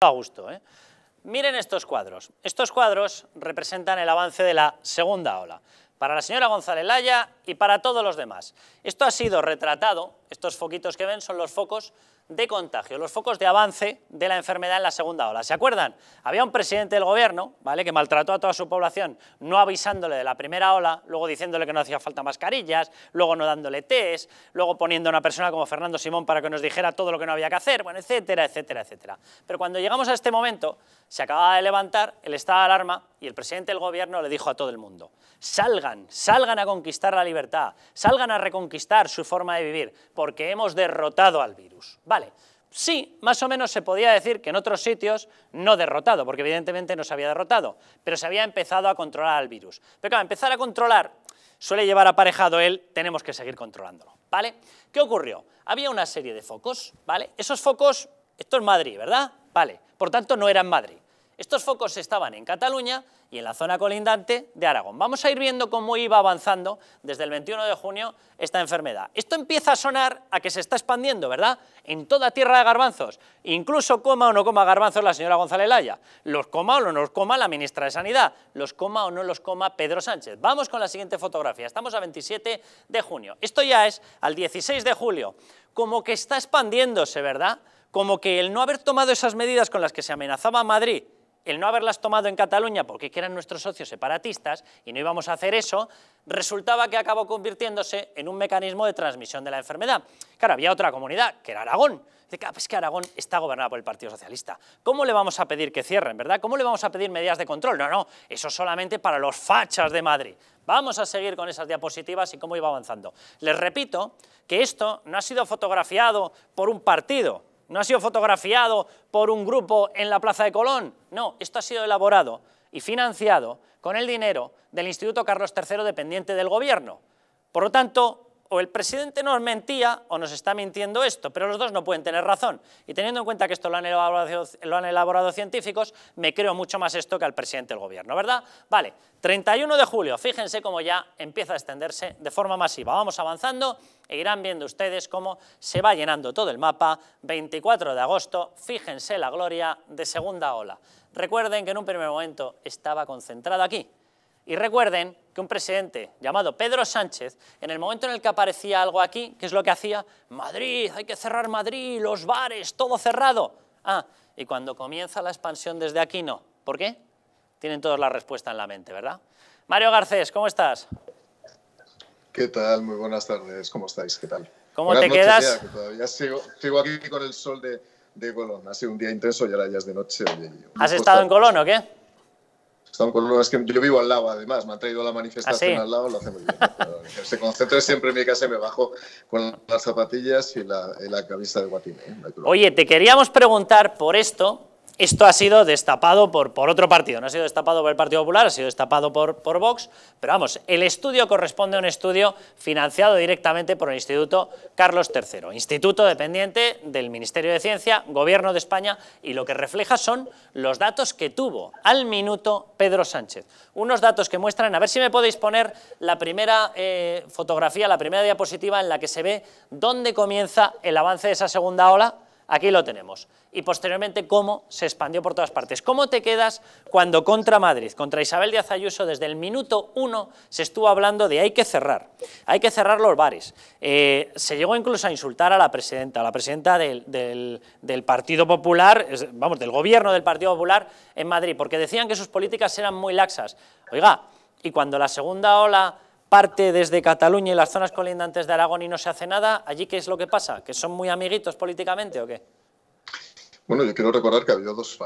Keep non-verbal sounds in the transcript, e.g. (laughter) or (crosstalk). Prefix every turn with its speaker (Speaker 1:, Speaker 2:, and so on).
Speaker 1: a gusto. ¿eh? Miren estos cuadros. Estos cuadros representan el avance de la segunda ola. Para la señora González Laya y para todos los demás. Esto ha sido retratado, estos foquitos que ven son los focos de contagio, los focos de avance de la enfermedad en la segunda ola. ¿Se acuerdan? Había un presidente del gobierno ¿vale? que maltrató a toda su población no avisándole de la primera ola, luego diciéndole que no hacía falta mascarillas, luego no dándole test, luego poniendo a una persona como Fernando Simón para que nos dijera todo lo que no había que hacer, bueno, etcétera, etcétera, etcétera. Pero cuando llegamos a este momento, se acababa de levantar el estado de alarma y el presidente del gobierno le dijo a todo el mundo, salgan, salgan a conquistar la libertad, salgan a reconquistar su forma de vivir, porque hemos derrotado al virus. Vale, sí, más o menos se podía decir que en otros sitios no derrotado, porque evidentemente no se había derrotado, pero se había empezado a controlar al virus. Pero claro, empezar a controlar suele llevar aparejado él, tenemos que seguir controlándolo, ¿vale? ¿Qué ocurrió? Había una serie de focos, ¿vale? Esos focos, esto es Madrid, ¿verdad? Vale, por tanto no era en Madrid. Estos focos estaban en Cataluña y en la zona colindante de Aragón. Vamos a ir viendo cómo iba avanzando desde el 21 de junio esta enfermedad. Esto empieza a sonar a que se está expandiendo, ¿verdad? En toda tierra de garbanzos. Incluso coma o no coma garbanzos la señora González Laya. Los coma o no los coma la ministra de Sanidad. Los coma o no los coma Pedro Sánchez. Vamos con la siguiente fotografía. Estamos a 27 de junio. Esto ya es al 16 de julio. Como que está expandiéndose, ¿verdad? Como que el no haber tomado esas medidas con las que se amenazaba Madrid el no haberlas tomado en Cataluña porque eran nuestros socios separatistas y no íbamos a hacer eso, resultaba que acabó convirtiéndose en un mecanismo de transmisión de la enfermedad. Claro, había otra comunidad, que era Aragón. Dice, pues que Aragón está gobernada por el Partido Socialista. ¿Cómo le vamos a pedir que cierren, verdad? ¿Cómo le vamos a pedir medidas de control? No, no, eso solamente para los fachas de Madrid. Vamos a seguir con esas diapositivas y cómo iba avanzando. Les repito que esto no ha sido fotografiado por un partido, no ha sido fotografiado por un grupo en la Plaza de Colón. No, esto ha sido elaborado y financiado con el dinero del Instituto Carlos III dependiente del Gobierno. Por lo tanto, o el presidente nos mentía o nos está mintiendo esto, pero los dos no pueden tener razón. Y teniendo en cuenta que esto lo han elaborado, científicos, me creo mucho más esto que al presidente del gobierno, ¿verdad? Vale, 31 de julio, fíjense cómo ya empieza a extenderse de forma masiva. Vamos avanzando e irán viendo ustedes cómo se va llenando todo el mapa. 24 de agosto, fíjense la gloria de segunda ola. Recuerden que en un primer momento estaba concentrado aquí. Y recuerden que un presidente llamado Pedro Sánchez, en el momento en el que aparecía algo aquí, que es lo que hacía? Madrid, hay que cerrar Madrid, los bares, todo cerrado. Ah, y cuando comienza la expansión desde aquí no. ¿Por qué? Tienen todos la respuesta en la mente, ¿verdad? Mario
Speaker 2: Garcés, ¿cómo estás? ¿Qué tal? Muy buenas tardes, ¿cómo estáis? ¿Qué tal? ¿Cómo te quedas? todavía sigo, aquí con el sol de, de Colón. Ha sido un día intenso y ahora ya es de noche. ¿Has estado en Colón o qué? con que yo vivo al lado, además, me han traído la manifestación ¿Ah, al lado, lo hace muy bien. (laughs) se concentra siempre en mi casa y me bajo con las zapatillas y la, camisa de guatine. ¿eh?
Speaker 1: Oye, te queríamos preguntar por esto, esto ha sido destapado por, por, otro partido, no ha sido destapado por el Partido Popular, ha sido destapado por, por Vox, pero vamos, el estudio corresponde a un estudio financiado directamente por el Instituto Carlos III, instituto dependiente del Ministerio de Ciencia, Gobierno de España, y lo que refleja son los datos que tuvo al minuto Pedro Sánchez. Unos datos que muestran, a ver si me podéis poner la primera eh, fotografía, la primera diapositiva en la que se ve dónde comienza el avance de esa segunda ola, Aquí lo tenemos. Y posteriormente cómo se expandió por todas partes. ¿Cómo te quedas cuando contra Madrid, contra Isabel Díaz Ayuso, desde el minuto uno se estuvo hablando de hay que cerrar, hay que cerrar los bares? Eh, se llegó incluso a insultar a la presidenta, a la presidenta del, del Partido Popular, vamos, del gobierno del Partido Popular en Madrid, porque decían que sus políticas eran muy laxas. Oiga, y cuando la segunda ola parte desde Cataluña y las zonas colindantes de Aragón y no se hace nada, ¿allí qué es lo que pasa? ¿Que son muy amiguitos políticamente o qué?
Speaker 2: Bueno, yo quiero recordar que ha habido dos